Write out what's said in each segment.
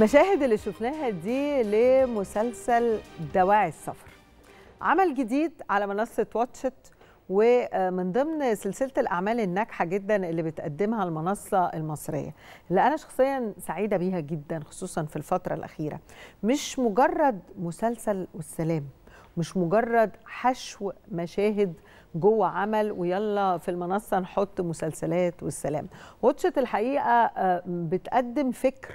مشاهد اللي شفناها دي لمسلسل دواعي السفر عمل جديد على منصة واتشت ومن ضمن سلسلة الأعمال الناجحة جدا اللي بتقدمها المنصة المصرية اللي أنا شخصيا سعيدة بيها جدا خصوصا في الفترة الأخيرة مش مجرد مسلسل والسلام مش مجرد حشو مشاهد جوه عمل ويلا في المنصة نحط مسلسلات والسلام واتشت الحقيقة آه، بتقدم فكر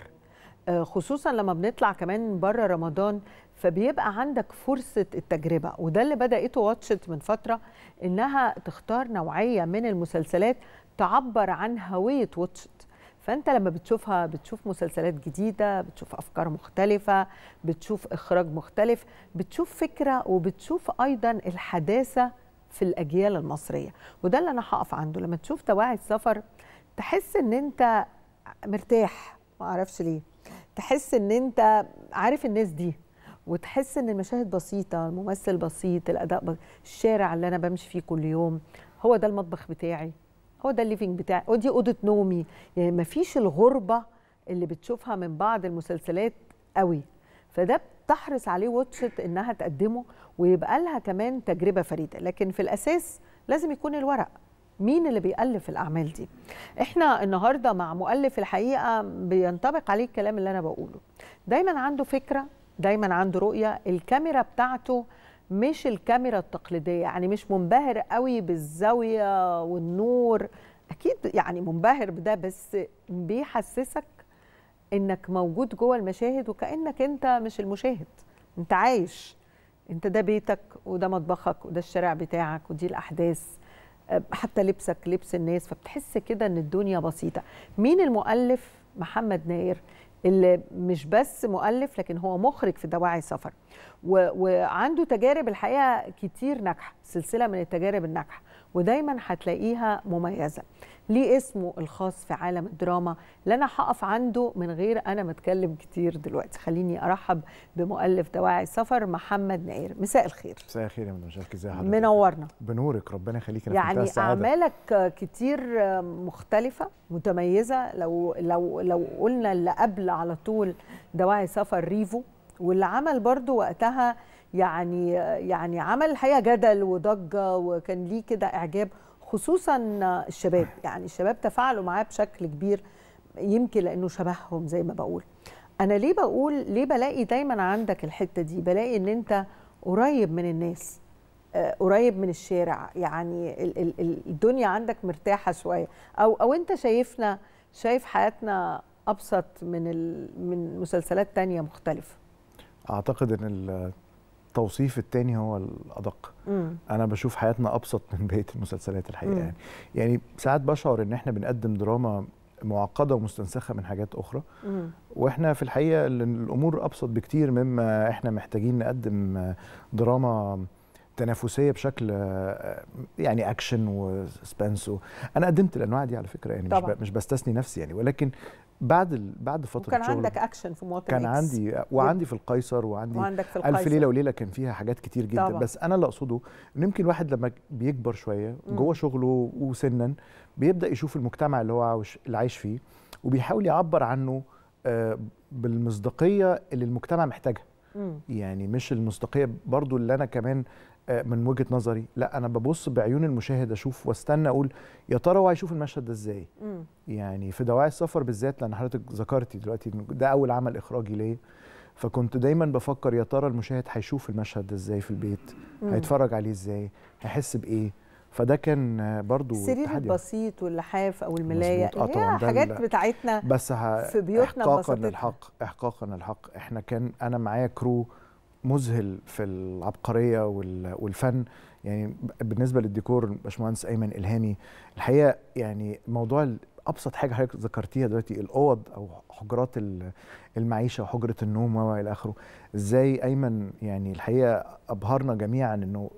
خصوصا لما بنطلع كمان بره رمضان فبيبقى عندك فرصة التجربة وده اللي بدأته واتشت من فترة إنها تختار نوعية من المسلسلات تعبر عن هوية واتشت فانت لما بتشوفها بتشوف مسلسلات جديده بتشوف افكار مختلفه بتشوف اخراج مختلف بتشوف فكره وبتشوف ايضا الحداثه في الاجيال المصريه وده اللي انا هقف عنده لما تشوف توعي السفر تحس ان انت مرتاح ما اعرفش ليه تحس ان انت عارف الناس دي وتحس ان المشاهد بسيطه الممثل بسيط الاداء بسيط. الشارع اللي انا بمشي فيه كل يوم هو ده المطبخ بتاعي هو ده الليفنج بتاعي ودي اوضه نومي يعني مفيش الغربه اللي بتشوفها من بعض المسلسلات قوي فده بتحرص عليه واتشت انها تقدمه ويبقى لها كمان تجربه فريده لكن في الاساس لازم يكون الورق مين اللي بيألف الأعمال دي؟ إحنا النهاردة مع مؤلف الحقيقة بينطبق عليه الكلام اللي أنا بقوله دايما عنده فكرة دايما عنده رؤية الكاميرا بتاعته مش الكاميرا التقليدية يعني مش منبهر قوي بالزاوية والنور أكيد يعني منبهر بده بس بيحسسك إنك موجود جوه المشاهد وكأنك أنت مش المشاهد أنت عايش أنت ده بيتك وده مطبخك وده الشارع بتاعك ودي الأحداث آه، حتى لبسك لبس الناس فبتحس كده ان الدنيا بسيطه مين المؤلف محمد ناير اللي مش بس مؤلف لكن هو مخرج في دواعي سفر وعنده تجارب الحقيقه كتير ناجحه سلسله من التجارب الناجحه ودايما هتلاقيها مميزه ليه اسمه الخاص في عالم الدراما اللي انا هقف عنده من غير انا ما اتكلم كتير دلوقتي خليني ارحب بمؤلف دواعي السفر محمد نائر مساء الخير مساء الخير يا مدام شركه ازي حضرتك منورنا بنورك ربنا يخليك انا يعني اعمالك كتير مختلفه متميزه لو لو لو قلنا اللي قبل على طول دواعي سفر ريفو واللي عمل برضو وقتها يعني يعني عمل الحقيقه جدل وضجه وكان ليه كده اعجاب خصوصا الشباب يعني الشباب تفاعلوا معاه بشكل كبير يمكن لانه شبههم زي ما بقول انا ليه بقول ليه بلاقي دايما عندك الحته دي بلاقي ان انت قريب من الناس آه، قريب من الشارع يعني الدنيا عندك مرتاحه شويه او او انت شايفنا شايف حياتنا ابسط من من مسلسلات تانية مختلفه اعتقد ان التوصيف الثاني هو الادق مم. انا بشوف حياتنا ابسط من بقيه المسلسلات الحقيقه مم. يعني يعني ساعات بشعر ان احنا بنقدم دراما معقده ومستنسخه من حاجات اخرى مم. واحنا في الحقيقه الامور ابسط بكتير مما احنا محتاجين نقدم دراما تنافسيه بشكل يعني اكشن وسبنس انا قدمت الانواع دي على فكره يعني طبعا. مش مش بستثني نفسي يعني ولكن بعد ال... بعد فتره كان عندك اكشن في مواطن كان عندي وعندي في القيصر وعندي وعندك في القيصر. الف ليله وليله كان فيها حاجات كتير جدا طبعا. بس انا اللي اقصده ان يمكن واحد لما بيكبر شويه جوه شغله وسنا بيبدا يشوف المجتمع اللي هو عاوش... اللي عايش فيه وبيحاول يعبر عنه آه، بالمصداقيه اللي المجتمع محتاجها يعني مش المصداقيه برضو اللي انا كمان آه، من وجهه نظري لا انا ببص بعيون المشاهد اشوف واستنى اقول يا ترى هو هيشوف المشهد ده ازاي يعني في دواعي السفر بالذات لان حضرتك ذكرتي دلوقتي ده اول عمل اخراجي ليا فكنت دايما بفكر يا ترى المشاهد هيشوف المشهد ده ازاي في البيت هيتفرج عليه ازاي هيحس بايه فده كان برضو السرير تحدي. البسيط واللحاف او الملايه آه طبعا حاجات بتاعتنا بس في بيوتنا احقاقا للحق احقاقا للحق احنا كان انا معايا كرو مذهل في العبقريه والفن يعني بالنسبه للديكور باشمهندس ايمن الهامي الحقيقه يعني موضوع ابسط حاجه حضرتك ذكرتيها دلوقتي الاوض او حجرات المعيشه وحجره النوم وما الى اخره ازاي ايمن يعني الحقيقه ابهرنا جميعا انه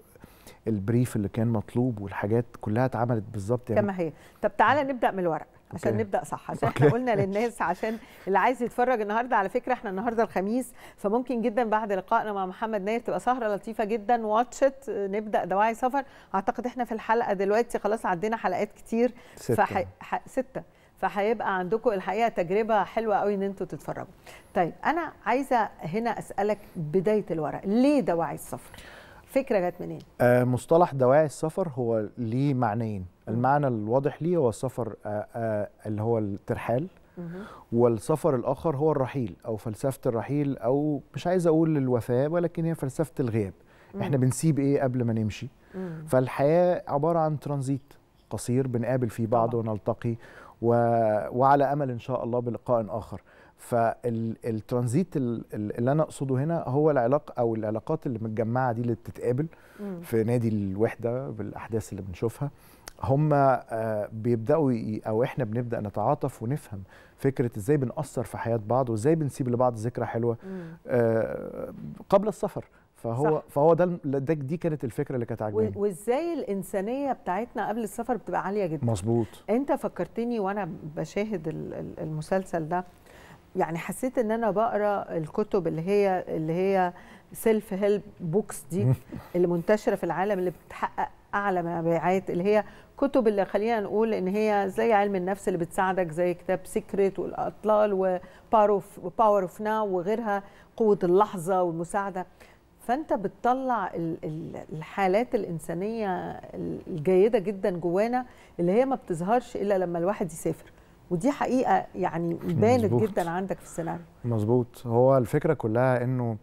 البريف اللي كان مطلوب والحاجات كلها اتعملت بالظبط يعني كما هي طب تعالى نبدا من الورق عشان أوكي. نبدا صح عشان أوكي. احنا قلنا للناس عشان اللي عايز يتفرج النهارده على فكره احنا النهارده الخميس فممكن جدا بعد لقائنا مع محمد ناير تبقى سهره لطيفه جدا واتشت نبدا دواعي سفر اعتقد احنا في الحلقه دلوقتي خلاص عدينا حلقات كتير سته فح... ح... سته فهيبقى عندكم الحقيقه تجربه حلوه قوي ان انتم تتفرجوا. طيب انا عايزه هنا اسالك بدايه الورق، ليه دواعي السفر؟ الفكره جت منين؟ آه مصطلح دواعي السفر هو ليه معنيين، المعنى الواضح ليه هو السفر آه آه اللي هو الترحال والسفر الاخر هو الرحيل او فلسفه الرحيل او مش عايز اقول الوفاه ولكن هي فلسفه الغياب. احنا بنسيب ايه قبل ما نمشي؟ فالحياه عباره عن ترانزيت قصير بنقابل فيه بعض ونلتقي و... وعلى امل ان شاء الله بلقاء اخر. فالترانزيت اللي انا اقصده هنا هو العلاقه او العلاقات اللي متجمعه دي اللي بتتقابل في نادي الوحده بالاحداث اللي بنشوفها هم آه، بيبداوا او احنا بنبدا نتعاطف ونفهم فكره ازاي بنأثر في حياه بعض وازاي بنسيب لبعض ذكرى حلوه آه، قبل السفر فهو صح. فهو ده ده دي كانت الفكره اللي كانت عاجباني وازاي الانسانيه بتاعتنا قبل السفر بتبقى عاليه جدا مظبوط انت فكرتني وانا بشاهد المسلسل ده يعني حسيت ان انا بقرا الكتب اللي هي اللي هي سيلف هيلب بوكس دي اللي منتشره في العالم اللي بتحقق اعلى مبيعات اللي هي كتب اللي خلينا نقول ان هي زي علم النفس اللي بتساعدك زي كتاب سيكريت والاطلال وباور اوف ناو وغيرها قوه اللحظه والمساعده فانت بتطلع الحالات الانسانيه الجيده جدا جوانا اللي هي ما بتظهرش الا لما الواحد يسافر ودي حقيقه يعني بانت جدا عندك في السيناريو مظبوط هو الفكره كلها انه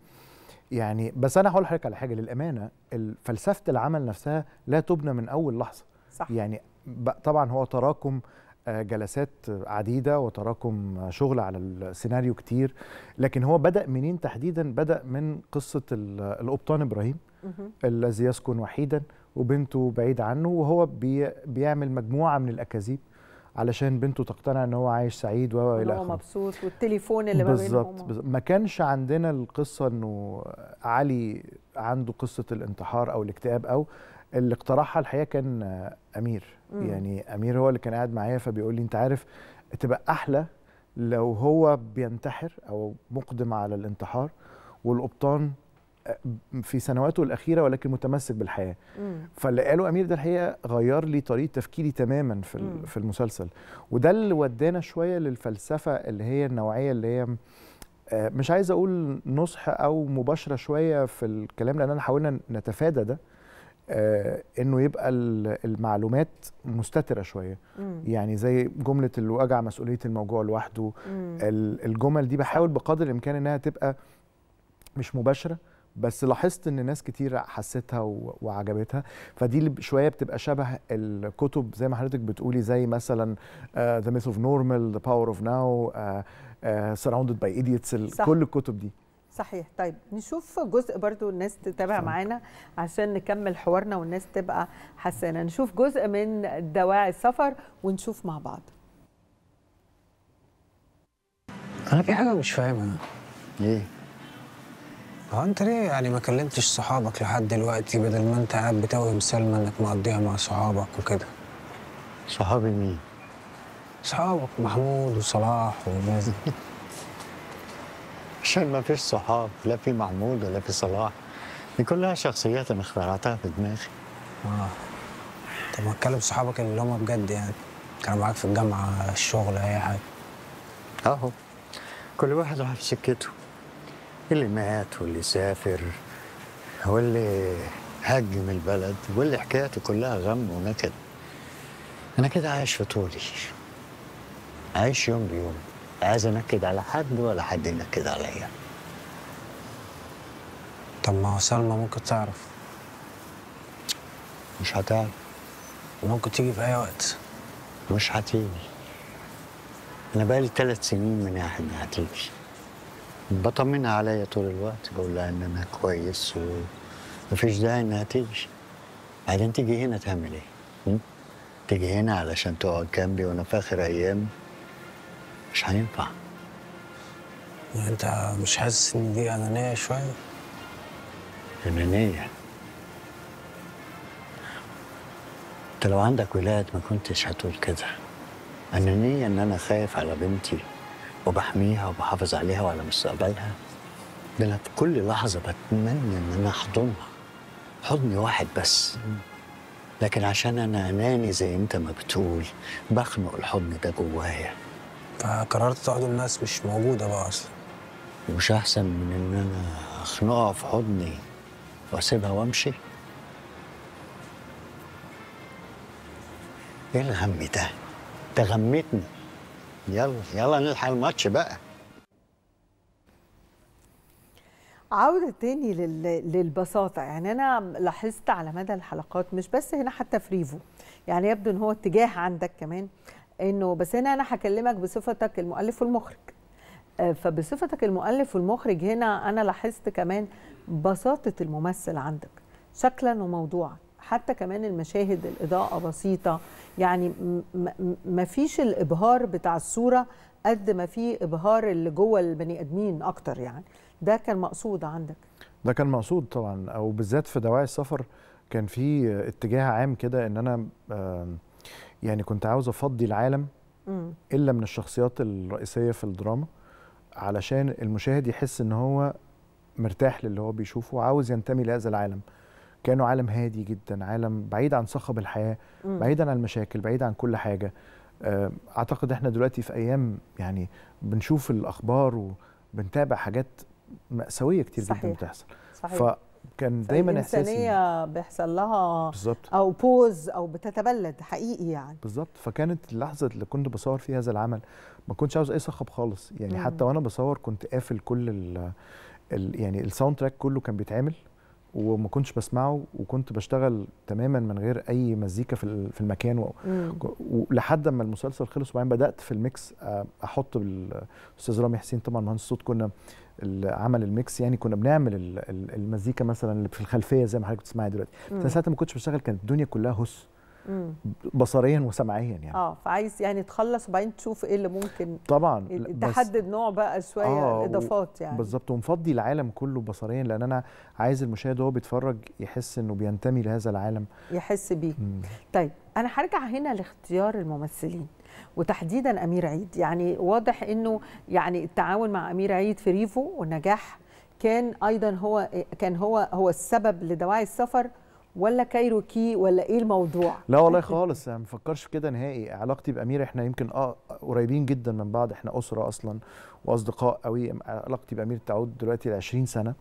يعني بس انا هقول لحضرتك على حاجه للامانه فلسفه العمل نفسها لا تبنى من اول لحظه صح يعني طبعا هو تراكم آه، جلسات عديدة وتراكم شغل على السيناريو كتير لكن هو بدأ منين تحديدا بدأ من قصة القبطان إبراهيم الذي يسكن وحيدا وبنته بعيد عنه وهو بيعمل مجموعة من الأكاذيب علشان بنته تقتنع ان هو عايش سعيد و الى اخره مبسوط والتليفون اللي ما بينهم بالظبط ما كانش عندنا القصه انه علي عنده قصه الانتحار او الاكتئاب او اللي اقترحها الحقيقه كان امير م. يعني امير هو اللي كان قاعد معايا فبيقول لي انت عارف تبقى احلى لو هو بينتحر او مقدم على الانتحار والقبطان في سنواته الاخيره ولكن متمسك بالحياه مم. فاللي قاله امير ده الحقيقه غير لي طريقه تفكيري تماما في في المسلسل وده اللي ودانا شويه للفلسفه اللي هي النوعيه اللي هي آه، مش عايز اقول نصح او مباشره شويه في الكلام لان حاولنا نتفادى ده آه، انه يبقى المعلومات مستتره شويه مم. يعني زي جمله الوجع مسؤوليه الموجوع لوحده الجمل دي بحاول بقدر الامكان انها تبقى مش مباشره بس لاحظت ان ناس كتير حستها وعجبتها فدي شويه بتبقى شبه الكتب زي ما حضرتك بتقولي زي مثلا ذا ميث اوف نورمال ذا باور اوف ناو سراوندد باي ايديتس كل الكتب دي صحيح طيب نشوف جزء برضو الناس تتابع معانا عشان نكمل حوارنا والناس تبقى حسانه نشوف جزء من دواعي السفر ونشوف مع بعض انا في حاجه مش فاهمها ايه هو آه، انت ليه يعني ما كلمتش صحابك لحد دلوقتي بدل ما انت قاعد بتوهم سلمى انك مقضيها مع صحابك وكده صحابي مين؟ صحابك محمود وصلاح ومازن عشان ما فيش صحاب لا في محمود ولا في صلاح دي كلها شخصيات انا اخترعتها في دماغي اه طب ما تكلم صحابك اللي هم بجد يعني كانوا معاك في الجامعه الشغل اي حاجه اهو كل واحد راح في سكته اللي مات واللي سافر واللي هجم البلد واللي حكاياتي كلها غم ونكد أنا كده عايش في طولي عايش يوم بيوم عايز أنكد على حد ولا حد ينكد عليا طب ما هو سلمى ممكن تعرف مش هتعرف ممكن تيجي في أي وقت مش هتيجي أنا بقالي ثلاث سنين من قاعد ما هتيجي بطمنها عليا طول الوقت بقول لها ان انا كويس ومفيش داعي انها تيجي بعدين تيجي هنا تعمل ايه؟ تيجي هنا علشان تقعد جنبي وانا في اخر ايام مش هينفع يعني انت مش حاسس ان دي انانيه شويه؟ انانيه انت لو عندك ولاد ما كنتش هتقول كده انانيه ان انا خايف على بنتي وبحميها وبحافظ عليها وعلى مستقبلها ده انا في كل لحظه بتمنى ان انا احضنها حضن واحد بس لكن عشان انا اناني زي انت ما بتقول بخنق الحضن ده جوايا فقررت تقعد الناس مش موجوده بقى اصلا مش احسن من ان انا اخنقها في حضني واسيبها وامشي ايه الغم ده؟ ده غمتني يلا يلا نلحق الماتش بقى عودة تاني للبساطة يعني أنا لاحظت على مدى الحلقات مش بس هنا حتى في ريفو يعني يبدو أن هو اتجاه عندك كمان أنه بس هنا أنا هكلمك بصفتك المؤلف والمخرج آه، فبصفتك المؤلف والمخرج هنا أنا لاحظت كمان بساطة الممثل عندك شكلا وموضوعا حتى كمان المشاهد الإضاءة بسيطة يعني ما فيش الإبهار بتاع الصورة قد ما في إبهار اللي جوه البني آدمين أكتر يعني ده كان مقصود عندك ده كان مقصود طبعا أو بالذات في دواعي السفر كان في اتجاه عام كده إن أنا يعني كنت عاوز أفضي العالم إلا من الشخصيات الرئيسية في الدراما علشان المشاهد يحس إن هو مرتاح للي هو بيشوفه وعاوز ينتمي لهذا العالم كانه عالم هادي جدا عالم بعيد عن صخب الحياه بعيدا عن المشاكل بعيد عن كل حاجه آه، اعتقد احنا دلوقتي في ايام يعني بنشوف الاخبار وبنتابع حاجات مأساوية كتير صحيح. جدا بتحصل صحيح. فكان دايما احساسي الانسانيه بيحصل لها بالظبط او بوز او بتتبلد حقيقي يعني بالظبط فكانت اللحظه اللي كنت بصور فيها هذا العمل ما كنتش عاوز اي صخب خالص يعني مم. حتى وانا بصور كنت قافل كل ال يعني الساوند تراك كله كان بيتعمل وما كنتش بسمعه وكنت بشتغل تماما من غير اي مزيكا في في المكان و... ولحد ما المسلسل خلص وبعدين بدات في الميكس آه، احط الاستاذ رامي حسين طبعا مهندس الصوت كنا عمل الميكس يعني كنا بنعمل المزيكا مثلا اللي في الخلفيه زي ما حضرتك بتسمعها دلوقتي بس ساعتها ما كنتش بشتغل كانت الدنيا كلها هس بصريا وسمعيا يعني اه فعايز يعني تخلص وبعدين تشوف ايه اللي ممكن طبعا تحدد نوع بقى شويه آه اضافات يعني بالظبط ومفضي العالم كله بصريا لان انا عايز المشاهد وهو بيتفرج يحس انه بينتمي لهذا العالم يحس بيه مم. طيب انا هرجع هنا لاختيار الممثلين وتحديدا امير عيد يعني واضح انه يعني التعاون مع امير عيد في ريفو والنجاح كان ايضا هو كان هو هو السبب لدواعي السفر ولا كايروكي ولا ايه الموضوع لا والله خالص انا يعني ما بفكرش في كده نهائي علاقتي بامير احنا يمكن اه قريبين جدا من بعض احنا اسره اصلا واصدقاء قوي علاقتي بامير تعود دلوقتي ل 20 سنه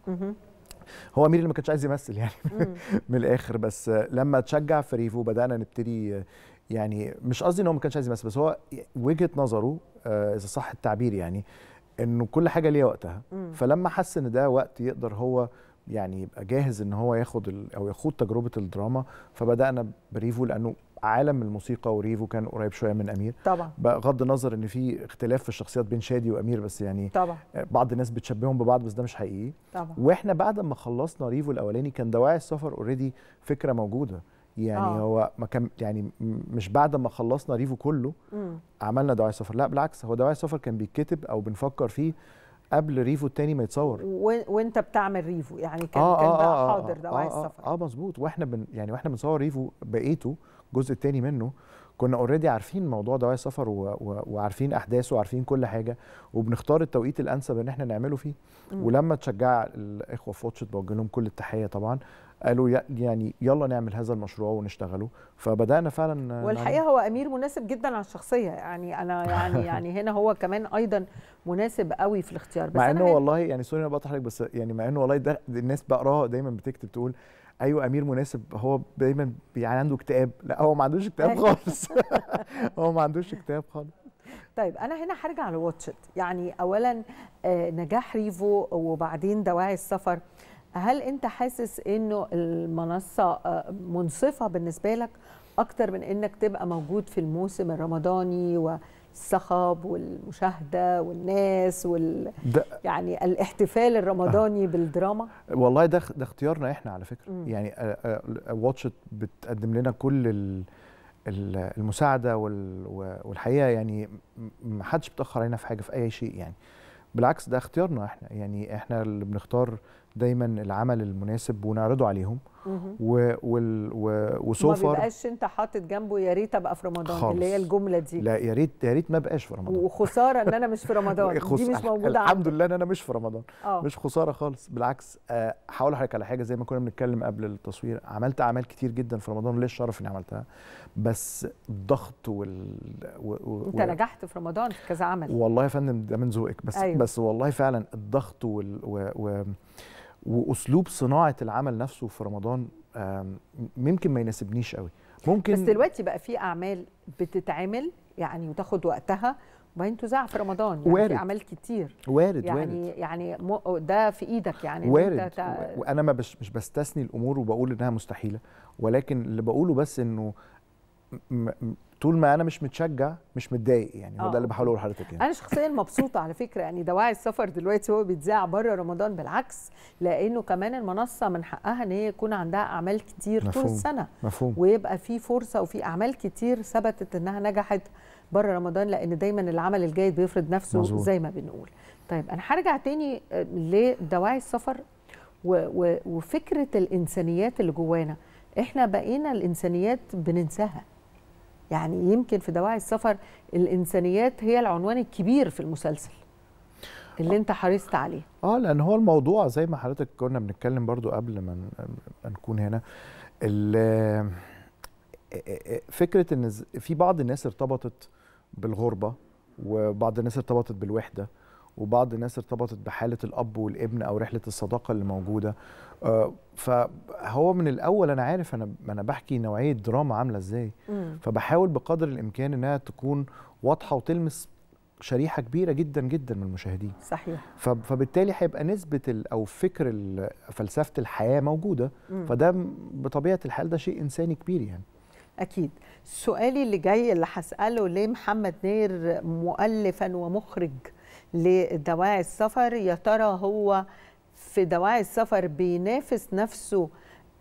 هو امير اللي ما كانش عايز يمثل يعني من الاخر بس لما تشجع في ريفو بدانا نبتدي يعني مش قصدي ان هو ما كانش عايز يمثل بس هو وجهه نظره آه، اذا صح التعبير يعني انه كل حاجه ليها وقتها فلما حس ان ده وقت يقدر هو يعني يبقى جاهز ان هو ياخد او يخوض تجربه الدراما فبدانا بريفو لانه عالم الموسيقى وريفو كان قريب شويه من امير طبعا بغض النظر ان في اختلاف في الشخصيات بين شادي وامير بس يعني طبعا بعض الناس بتشبههم ببعض بس ده مش حقيقي طبعا واحنا بعد ما خلصنا ريفو الاولاني كان دواعي السفر اوريدي فكره موجوده يعني آه. هو ما كان يعني مش بعد ما خلصنا ريفو كله م. عملنا دواعي السفر لا بالعكس هو دواعي السفر كان بيتكتب او بنفكر فيه قبل ريفو التاني ما يتصور وانت بتعمل ريفو يعني كان آه, آه، كان آه بقى آه حاضر ده آه وعايز السفر اه, آه مظبوط واحنا بن يعني واحنا بنصور ريفو بقيته الجزء التاني منه كنا اوريدي عارفين موضوع دواء السفر وعارفين احداثه وعارفين كل حاجه وبنختار التوقيت الانسب ان احنا نعمله فيه م. ولما تشجع الاخوه في واتش بوجه لهم كل التحيه طبعا قالوا يعني يلا نعمل هذا المشروع ونشتغله فبدانا فعلا والحقيقه هو امير مناسب جدا على الشخصيه يعني انا يعني يعني هنا هو كمان ايضا مناسب قوي في الاختيار بس مع انه والله يعني سوري انا بقطع بس يعني مع انه والله ده الناس بقراها دايما بتكتب تقول ايوه امير مناسب هو دايما يعني عنده اكتئاب لا هو ما عندوش اكتئاب أيوة. خالص هو ما عندوش اكتئاب خالص طيب انا هنا هرجع لواتشت يعني اولا آه، نجاح ريفو وبعدين دواعي السفر هل انت حاسس انه المنصه آه، منصفه بالنسبه لك اكتر من انك تبقى موجود في الموسم الرمضاني والصخب والمشاهده والناس وال يعني الاحتفال الرمضاني أه. بالدراما والله ده ده اختيارنا احنا على فكره م. يعني واتشت آه، بتقدم لنا كل ال المساعده والحقيقه يعني ما حدش بتاخر علينا في حاجه في اي شيء يعني بالعكس ده اختيارنا احنا يعني احنا اللي بنختار دايما العمل المناسب ونعرضه عليهم و وال و وسوفر ما بيبقاش انت حاطط جنبه يا ريت ابقى في رمضان خالص. اللي هي الجمله دي لا يا ريت يا ريت ما ابقاش في رمضان وخساره ان انا مش في رمضان دي مش موجوده الحمد لله ان انا مش في رمضان أوه. مش خساره خالص بالعكس آه، هقول لحضرتك على حاجه زي ما كنا بنتكلم قبل التصوير عملت اعمال كتير جدا في رمضان وليه الشرف اني عملتها بس الضغط وال و... و... انت نجحت في رمضان في كذا عمل والله يا فندم ده من ذوقك بس أيوه. بس والله فعلا الضغط وال و... و... واسلوب صناعه العمل نفسه في رمضان ممكن ما يناسبنيش قوي ممكن بس دلوقتي بقى في اعمال بتتعمل يعني وتاخد وقتها وبعدين تذاع في رمضان يعني وارد. في اعمال كتير وارد يعني وارد. يعني, يعني ده في ايدك يعني وارد انت تا... وانا ما بش مش بستثني الامور وبقول انها مستحيله ولكن اللي بقوله بس انه طول ما انا مش متشجع مش متضايق يعني هو ده اللي آه. بحاول اقوله لحضرتك يعني. انا شخصيا مبسوطه على فكره يعني دواعي السفر دلوقتي هو بيتذاع بره رمضان بالعكس لانه كمان المنصه من حقها ان هي يكون عندها اعمال كتير مفهوم. طول السنه مفهوم. ويبقى في فرصه وفي اعمال كتير ثبتت انها نجحت بره رمضان لان دايما العمل الجيد بيفرض نفسه مزهور. زي ما بنقول طيب انا هرجع تاني آه، لدواعي السفر وفكره الانسانيات اللي جوانا احنا بقينا الانسانيات بننساها يعني يمكن في دواعي السفر الانسانيات هي العنوان الكبير في المسلسل اللي انت حريصت عليه اه لان هو الموضوع زي ما حضرتك كنا بنتكلم برضو قبل ما نكون هنا آه، آه، آه، فكره ان في بعض الناس ارتبطت بالغربه وبعض الناس ارتبطت بالوحده وبعض الناس ارتبطت بحاله الاب والابن او رحله الصداقه اللي موجوده آه، فهو من الاول انا عارف انا انا بحكي نوعيه دراما عامله ازاي فبحاول بقدر الامكان انها تكون واضحه وتلمس شريحه كبيره جدا جدا من المشاهدين صحيح فبالتالي هيبقى نسبه او فكر فلسفه الحياه موجوده فده بطبيعه الحال ده شيء انساني كبير يعني اكيد سؤالي اللي جاي اللي هساله ليه محمد نير مؤلفا ومخرج لدواعي السفر يا ترى هو في دواعي السفر بينافس نفسه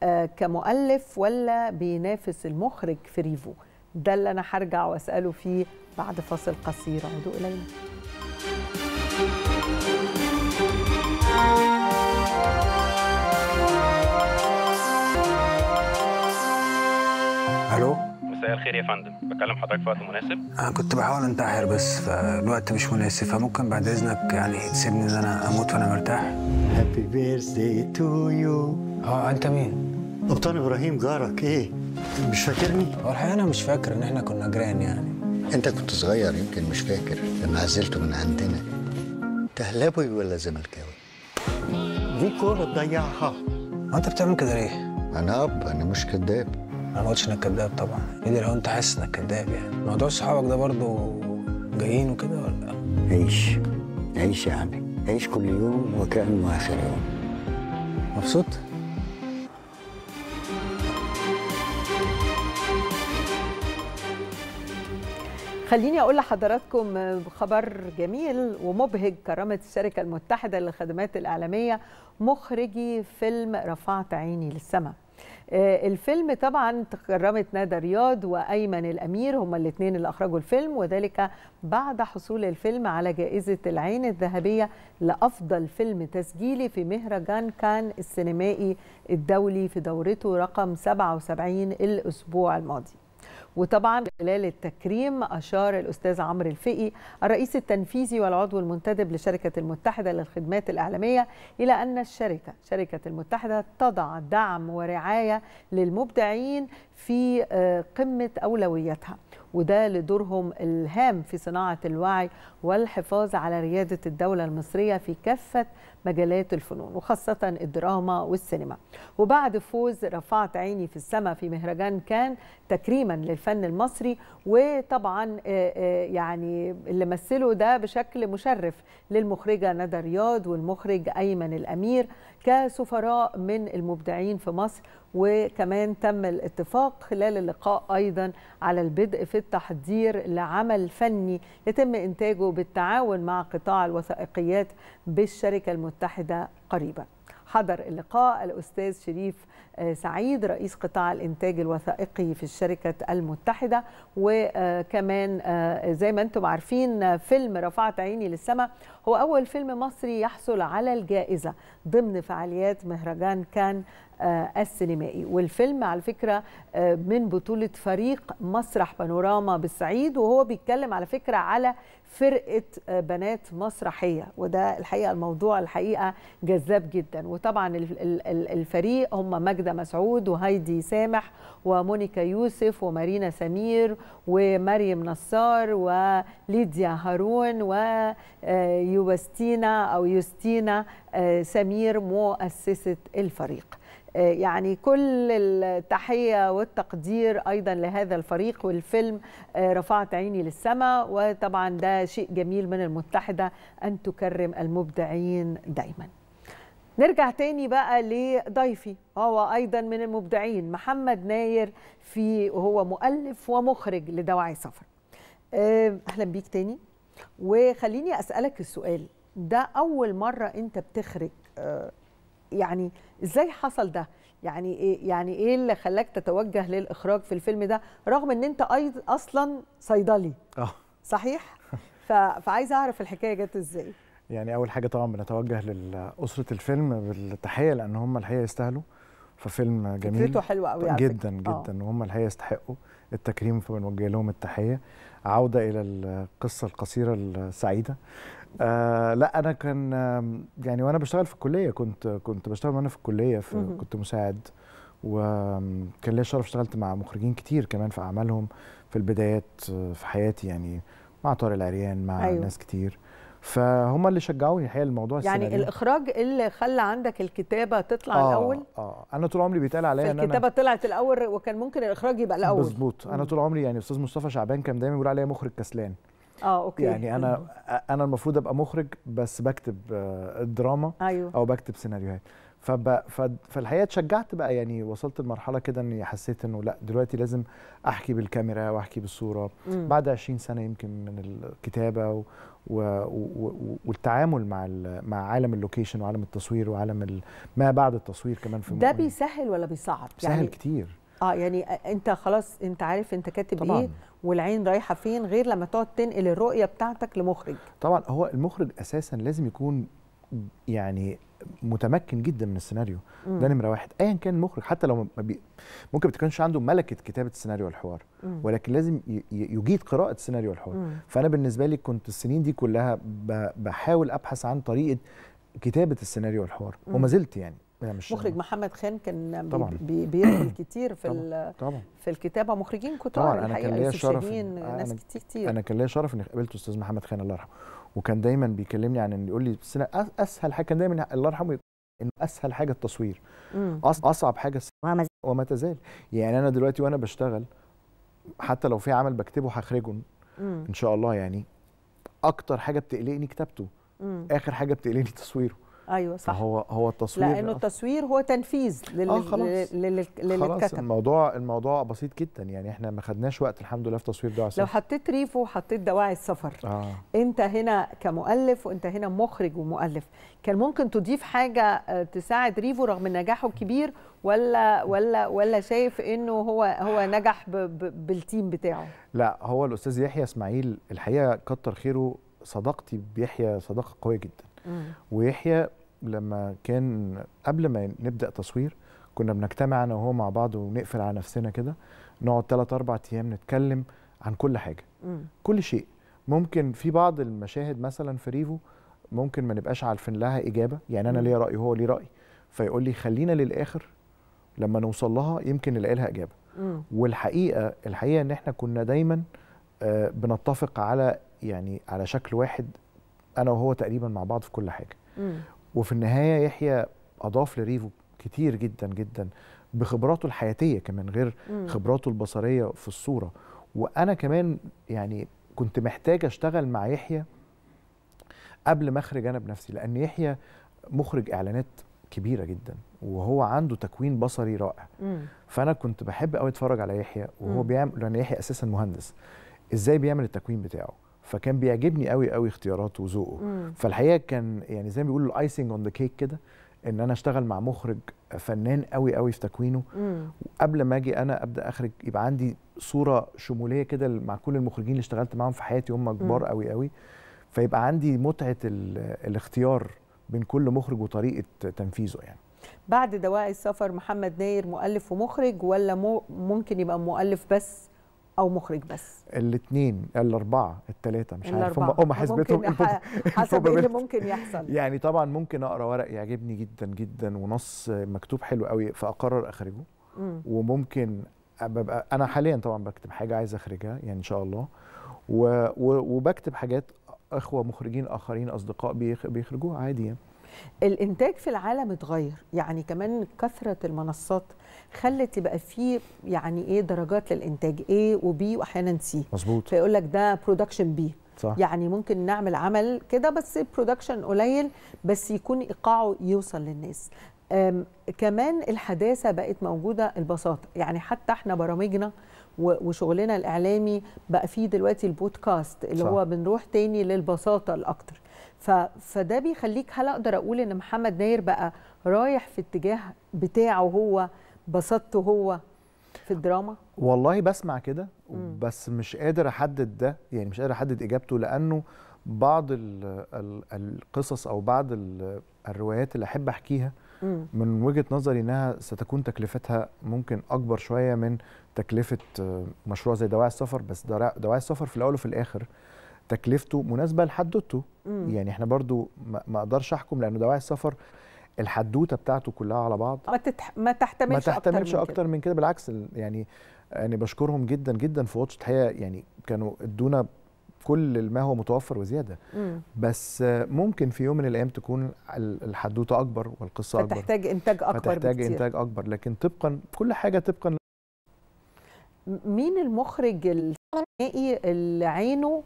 آه، كمؤلف ولا بينافس المخرج في ريفو ده اللي انا هرجع واساله فيه بعد فاصل قصير عودوا الينا الو الخير يا فندم بكلم حضرتك في وقت مناسب انا آه، كنت بحاول انتحر بس فالوقت مش مناسب فممكن بعد اذنك يعني تسيبني ان انا اموت وانا مرتاح هابي بيرثدي تو يو اه انت مين قبطان ابراهيم جارك ايه مش فاكرني هو الحقيقه انا مش فاكر ان احنا كنا جيران يعني انت كنت صغير يمكن مش فاكر لما عزلته من عندنا تهلبوي ولا زملكاوي دي كوره تضيعها انت بتعمل كده ليه انا اب انا مش كداب انا ما قلتش انك كذاب طبعا ايه ده لو انت حاسس انك كذاب يعني موضوع صحابك ده برضه جايين وكده ولا عيش عيش يا عمي عيش كل يوم وكانه اخر يوم مبسوط؟ خليني اقول لحضراتكم خبر جميل ومبهج كرامه الشركه المتحده للخدمات الاعلاميه مخرجي فيلم رفعت عيني للسماء آه، الفيلم طبعا تكرمت ندى رياض وايمن الامير هما الاثنين اللي اخرجوا الفيلم وذلك بعد حصول الفيلم على جائزه العين الذهبيه لافضل فيلم تسجيلي في مهرجان كان السينمائي الدولي في دورته رقم 77 الاسبوع الماضي وطبعا خلال التكريم أشار الأستاذ عمرو الفقي الرئيس التنفيذي والعضو المنتدب لشركة المتحدة للخدمات الإعلامية إلى أن الشركة شركة المتحدة تضع دعم ورعاية للمبدعين في آه، قمة أولوياتها وده لدورهم الهام في صناعة الوعي والحفاظ على ريادة الدولة المصرية في كافة مجالات الفنون وخاصة الدراما والسينما وبعد فوز رفعت عيني في السماء في مهرجان كان تكريما للفن المصري وطبعا آه، آه، يعني اللي مثله ده بشكل مشرف للمخرجة ندى رياض والمخرج أيمن الأمير كسفراء من المبدعين في مصر وكمان تم الاتفاق خلال اللقاء أيضا على البدء في التحضير لعمل فني يتم إنتاجه بالتعاون مع قطاع الوثائقيات بالشركة المتحدة قريبا حضر اللقاء الأستاذ شريف آه، سعيد رئيس قطاع الإنتاج الوثائقي في الشركة المتحدة وكمان آه، زي ما أنتم عارفين فيلم رفعت عيني للسماء هو أول فيلم مصري يحصل على الجائزة ضمن فعاليات مهرجان كان آه، السينمائي والفيلم على فكرة آه، من بطولة فريق مسرح بانوراما بالصعيد وهو بيتكلم على فكرة على فرقة آه، بنات مسرحية وده الحقيقة الموضوع الحقيقة جذاب جدا وطبعا الفريق هم ماجدة مسعود وهايدي سامح ومونيكا يوسف ومارينا سمير ومريم نصار وليديا هارون ويوستينا أو يوستينا آه، سمير مؤسسة الفريق آه، يعني كل التحية والتقدير أيضا لهذا الفريق والفيلم آه، رفعت عيني للسماء وطبعا ده شيء جميل من المتحدة أن تكرم المبدعين دايما نرجع تاني بقى لضيفي هو أيضا من المبدعين محمد ناير في وهو مؤلف ومخرج لدواعي سفر أهلا بيك تاني وخليني أسألك السؤال ده اول مره انت بتخرج آه، يعني ازاي حصل ده يعني ايه يعني ايه اللي خلاك تتوجه للاخراج في الفيلم ده رغم ان انت اصلا صيدلي اه صحيح فعايزه اعرف الحكايه جت ازاي يعني اول حاجه طبعا بنتوجه لاسره الفيلم بالتحيه لان هم الحقيقه يستاهلوا ففيلم جميل فكرته حلوه قوي جدا آه. جدا وهم الحقيقه يستحقوا التكريم فبنوجه لهم التحيه عوده الى القصه القصيره السعيده آه لا انا كان يعني وانا بشتغل في الكليه كنت كنت بشتغل وانا في الكليه في كنت مساعد وكان ليا الشرف اشتغلت مع مخرجين كتير كمان في اعمالهم في البدايات آه، في حياتي يعني مع طارق العريان مع أيوه. ناس كتير فهم اللي شجعوني الحقيقه الموضوع يعني السيناريو. الاخراج اللي خلى عندك الكتابه تطلع آه الاول اه انا طول عمري بيتقال عليا ان الكتابه طلعت الاول وكان ممكن الاخراج يبقى الاول مظبوط انا طول عمري يعني استاذ مصطفى شعبان كان دايما بيقول عليا مخرج كسلان اه اوكي يعني انا انا المفروض ابقى مخرج بس بكتب آه، دراما أيوة. او بكتب سيناريوهات فب... فالحقيقه اتشجعت بقى يعني وصلت لمرحله كده اني حسيت انه لا دلوقتي لازم احكي بالكاميرا واحكي بالصوره مم. بعد 20 سنه يمكن من الكتابه و... و... و... والتعامل مع ال... مع عالم اللوكيشن وعالم التصوير وعالم ال... ما بعد التصوير كمان في ده بيسهل ولا بيصعب؟ سهل يعني... كتير اه يعني انت خلاص انت عارف انت كاتب ايه والعين رايحه فين غير لما تقعد تنقل الرؤيه بتاعتك لمخرج طبعا هو المخرج اساسا لازم يكون يعني متمكن جدا من السيناريو مم. ده نمره واحد ايا كان المخرج حتى لو بي... ممكن ما تكونش عنده ملكه كتابه السيناريو والحوار مم. ولكن لازم ي... يجيد قراءه السيناريو والحوار مم. فانا بالنسبه لي كنت السنين دي كلها ب... بحاول ابحث عن طريقه كتابه السيناريو والحوار وما زلت يعني مش مخرج محمد خان كان طبعا بي بيدخل كتير في طبعا. طبعا. في الكتابه مخرجين كتار طبعا انا كان ليا شرف آه، ناس كتير كتير انا كان ليا شرف اني قابلت استاذ محمد خان الله يرحمه وكان دايما بيكلمني عن ان يقول لي اسهل حاجه كان دايما الله يرحمه انه اسهل حاجه التصوير مم. اصعب حاجه السينما وما تزال يعني انا دلوقتي وانا بشتغل حتى لو في عمل بكتبه هخرجه ان شاء الله يعني اكتر حاجه بتقلقني كتابته اخر حاجه بتقلقني تصويره ايوه صح هو هو التصوير لانه التصوير هو تنفيذ لل آه خلاص. خلاص الموضوع الموضوع بسيط جدا يعني احنا ما خدناش وقت الحمد لله في تصوير دواعي السفر لو حطيت ريفو وحطيت دواعي السفر آه. انت هنا كمؤلف وانت هنا مخرج ومؤلف كان ممكن تضيف حاجه آه، تساعد ريفو رغم نجاحه الكبير ولا ولا ولا شايف انه هو هو نجح ب... ب... بالتيم بتاعه لا هو الاستاذ يحيى اسماعيل الحقيقه كتر خيره صداقتي بيحيى صداقه قويه جدا ويحيى لما كان قبل ما نبدا تصوير كنا بنجتمع انا وهو مع بعض ونقفل على نفسنا كده نقعد ثلاث اربع ايام نتكلم عن كل حاجه مم. كل شيء ممكن في بعض المشاهد مثلا في ريفو ممكن ما نبقاش عارفين لها اجابه يعني انا ليا راي وهو ليه راي فيقول لي خلينا للاخر لما نوصل لها يمكن نلاقي لها اجابه مم. والحقيقه الحقيقه ان احنا كنا دايما آه، بنتفق على يعني على شكل واحد انا وهو تقريبا مع بعض في كل حاجه مم. وفي النهايه يحيى اضاف لريفو كتير جدا جدا بخبراته الحياتيه كمان غير مم. خبراته البصريه في الصوره وانا كمان يعني كنت محتاج اشتغل مع يحيى قبل ما اخرج انا بنفسي لان يحيى مخرج اعلانات كبيره جدا وهو عنده تكوين بصري رائع مم. فانا كنت بحب قوي اتفرج على يحيى وهو مم. بيعمل لان يحيى اساسا مهندس ازاي بيعمل التكوين بتاعه فكان بيعجبني قوي قوي اختياراته وذوقه فالحقيقه كان يعني زي ما بيقولوا الايسنج اون ذا كيك كده ان انا اشتغل مع مخرج فنان قوي قوي في تكوينه وقبل ما اجي انا ابدا اخرج يبقى عندي صوره شموليه كده مع كل المخرجين اللي اشتغلت معاهم في حياتي هم كبار قوي قوي فيبقى عندي متعه الاختيار بين كل مخرج وطريقه تنفيذه يعني بعد دواعي السفر محمد ناير مؤلف ومخرج ولا ممكن يبقى مؤلف بس او مخرج بس الاثنين الاربعه الثلاثه مش عارف هم هم حسبتهم حسب ايه اللي ممكن يحصل يعني طبعا ممكن اقرا ورق يعجبني جدا جدا ونص مكتوب حلو قوي فاقرر اخرجه مم. وممكن ببقى انا حاليا طبعا بكتب حاجه عايز اخرجها يعني ان شاء الله و... و... وبكتب حاجات اخوه مخرجين اخرين اصدقاء بيخ... بيخرجوها عادي يعني الانتاج في العالم اتغير يعني كمان كثره المنصات خلت يبقى في يعني ايه درجات للانتاج ايه وبي واحيانا سي مظبوط فيقول لك ده برودكشن بي صح. يعني ممكن نعمل عمل كده بس برودكشن قليل بس يكون ايقاعه يوصل للناس كمان الحداثه بقت موجوده البساطه يعني حتى احنا برامجنا وشغلنا الاعلامي بقى فيه دلوقتي البودكاست اللي صح. هو بنروح تاني للبساطه الاكتر ف... فده بيخليك هل اقدر اقول ان محمد داير بقى رايح في اتجاه بتاعه هو بسطته هو في الدراما والله بسمع كده بس مش قادر احدد ده يعني مش قادر احدد اجابته لانه بعض الـ الـ القصص او بعض الروايات اللي احب احكيها من وجهه نظري انها ستكون تكلفتها ممكن اكبر شويه من تكلفه آه، مشروع زي دواعي السفر بس دواعي السفر في الاول وفي الاخر تكلفته مناسبه لحدوته يعني احنا برضو ما اقدرش احكم لانه دواعي السفر الحدوته بتاعته كلها على بعض ما, تتح... ما تحتملش ما تحتملش اكتر من, أكتر من كده بالعكس يعني يعني بشكرهم جدا جدا في واتش الحقيقه يعني كانوا ادونا كل ما هو متوفر وزياده مم. بس ممكن في يوم من الايام تكون الحدوته اكبر والقصه اكبر فتحتاج انتاج اكبر فتحتاج بكتير. انتاج اكبر لكن طبقا كل حاجه طبقا مين المخرج السينمائي اللي عينه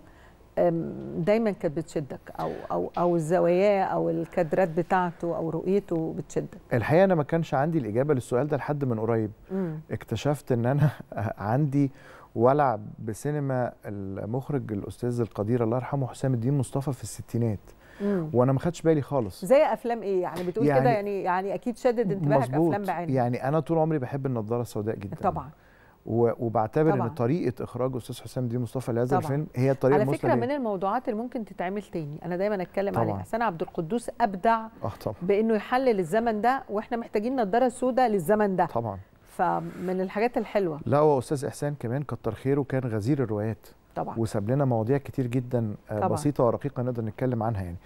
دايما كانت بتشدك او او او الزوايا او الكادرات بتاعته او رؤيته بتشدك الحقيقه انا ما كانش عندي الاجابه للسؤال ده لحد من قريب مم. اكتشفت ان انا عندي ولع بسينما المخرج الاستاذ القدير الله يرحمه حسام الدين مصطفى في الستينات مم. وانا ما خدتش بالي خالص زي افلام ايه يعني بتقول يعني كده يعني يعني, يعني اكيد شدد انتباهك افلام بعينها يعني انا طول عمري بحب النضاره السوداء جدا طبعا وبعتبر طبعًا. ان طريقه اخراج استاذ حسام دي مصطفى لهذا الفيلم هي الطريقه على فكره من الموضوعات اللي ممكن تتعمل تاني انا دايما اتكلم طبعًا. عليها حسن عبد القدوس ابدع آه طبعًا. بانه يحلل الزمن ده واحنا محتاجين نضاره سوداء للزمن ده طبعا فمن الحاجات الحلوه لا هو استاذ احسان كمان كتر خيره كان غزير الروايات طبعا وساب لنا مواضيع كتير جدا آه، طبعًا. بسيطه ورقيقه نقدر نتكلم عنها يعني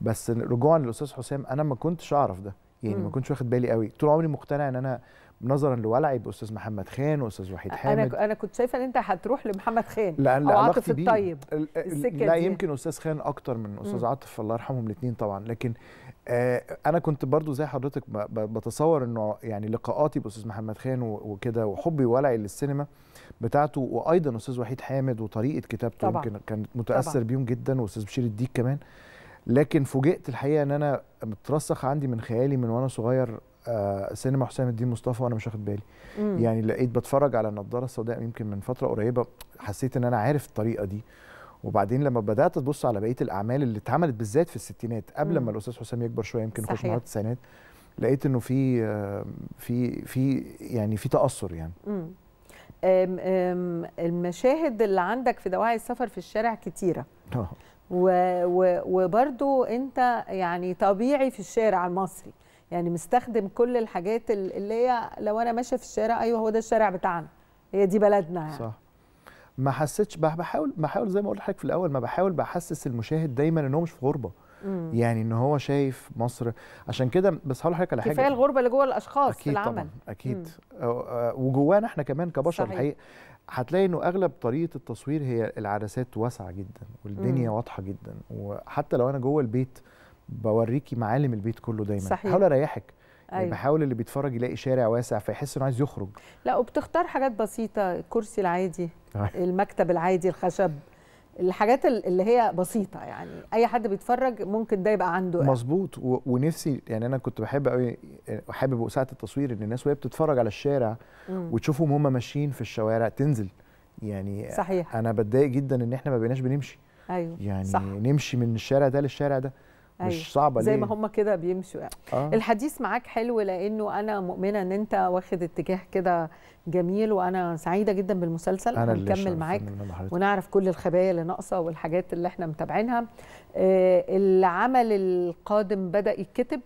بس رجوعا للاستاذ حسام انا ما كنتش اعرف ده يعني ما كنتش واخد بالي قوي طول عمري مقتنع ان انا نظرا لولعي باستاذ محمد خان واستاذ وحيد حامد انا انا كنت شايفه ان انت هتروح لمحمد خان لان او عاطف الطيب السكه لا يمكن استاذ خان اكتر من استاذ عاطف الله يرحمهم الاثنين طبعا لكن آه انا كنت برضو زي حضرتك بتصور انه يعني لقاءاتي باستاذ محمد خان وكده وحبي ولعي للسينما بتاعته وايضا استاذ وحيد حامد وطريقه كتابته طبعا. يمكن كانت متاثر طبعا. بيهم جدا واستاذ بشير الديك كمان لكن فوجئت الحقيقه ان انا مترسخ عندي من خيالي من وانا صغير آه، سينما حسام الدين مصطفى وانا مش واخد بالي مم. يعني لقيت بتفرج على النضاره السوداء يمكن من فتره قريبه حسيت ان انا عارف الطريقه دي وبعدين لما بدات ابص على بقيه الاعمال اللي اتعملت بالذات في الستينات قبل ما الاستاذ حسام يكبر شويه يمكن يخش مرحله التسعينات لقيت انه في في في يعني في تاثر يعني مم. أم أم المشاهد اللي عندك في دواعي السفر في الشارع كتيره آه. و وبرضو انت يعني طبيعي في الشارع المصري يعني مستخدم كل الحاجات اللي هي لو انا ماشيه في الشارع ايوه هو ده الشارع بتاعنا هي دي بلدنا يعني صح ما حسيتش بحاول بحاول زي ما قلت لحضرتك في الاول ما بحاول بحسس المشاهد دايما ان هو مش في غربه مم. يعني ان هو شايف مصر عشان كده بس هقول لحضرتك على حاجه كفايه الغربه اللي جوه الاشخاص في العمل طبعا اكيد وجوانا احنا كمان كبشر صحيح. الحقيقه هتلاقي انه اغلب طريقه التصوير هي العدسات واسعه جدا والدنيا واضحه جدا وحتى لو انا جوه البيت بوريكي معالم البيت كله دايما صحيح. بحاول اريحك أيوة. يعني بحاول اللي بيتفرج يلاقي شارع واسع فيحس انه عايز يخرج لا وبتختار حاجات بسيطه الكرسي العادي آه. المكتب العادي الخشب الحاجات اللي هي بسيطه يعني اي حد بيتفرج ممكن ده يبقى عنده مظبوط ونفسي يعني انا كنت بحب قوي حابب ساعه التصوير ان الناس وهي بتتفرج على الشارع م. وتشوفهم هم ماشيين في الشوارع تنزل يعني صحيح انا بتضايق جدا ان احنا ما بقيناش بنمشي ايوه يعني صح. نمشي من الشارع ده للشارع ده أيوة. مش صعبه زي ليه؟ ما هم كده بيمشوا يعني. آه. الحديث معاك حلو لانه انا مؤمنه ان انت واخد اتجاه كده جميل وانا سعيده جدا بالمسلسل انا هنكمل معاك ونعرف كل الخبايا اللي ناقصه والحاجات اللي احنا متابعينها آه العمل القادم بدا يتكتب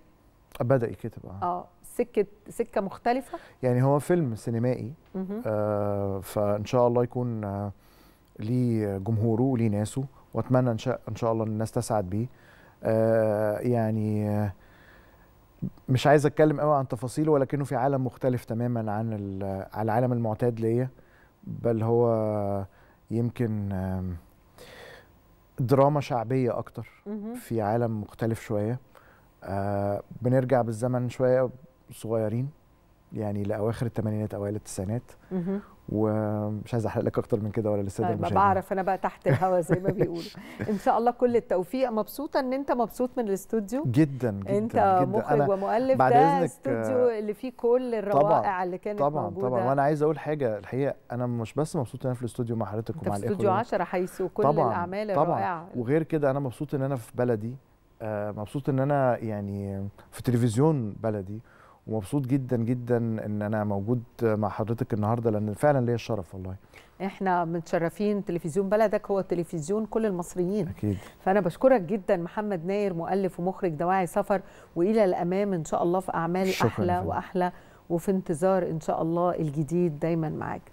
بدا يتكتب اه, آه. سكه سكه مختلفه يعني هو فيلم سينمائي آه فان شاء الله يكون آه ليه جمهوره وليه ناسه واتمنى ان شاء ان شاء الله الناس تسعد بيه آه، يعني آه، مش عايز اتكلم قوي عن تفاصيله ولكنه في عالم مختلف تماما عن العالم المعتاد ليا بل هو يمكن دراما شعبيه اكتر في عالم مختلف شويه آه، بنرجع بالزمن شويه صغيرين يعني لاواخر الثمانينات اوائل التسعينات ومش عايز احرق لك اكتر من كده ولا لسه طيب بعرف انا بقى تحت الهوا زي ما بيقولوا ان شاء الله كل التوفيق مبسوطه ان انت مبسوط من الاستوديو جدا جدا انت مخرج ومؤلف ده الاستوديو آه، اللي فيه كل الروائع طبعًا اللي كانت طبعا موجوده طبعا طبعا وانا عايز اقول حاجه الحقيقه انا مش بس مبسوط ان انا في الاستوديو مع حضرتك ومع الاخوه استوديو 10 حيث كل طبعًا الاعمال طبعًا وغير كده انا مبسوط ان انا في بلدي آه، مبسوط ان انا يعني في تلفزيون بلدي ومبسوط جدا جدا ان انا موجود مع حضرتك النهارده لان فعلا ليا الشرف والله احنا متشرفين تلفزيون بلدك هو تلفزيون كل المصريين اكيد فانا بشكرك جدا محمد ناير مؤلف ومخرج دواعي سفر والى الامام ان شاء الله في اعمال احلى فيه. واحلى وفي انتظار ان شاء الله الجديد دايما معاك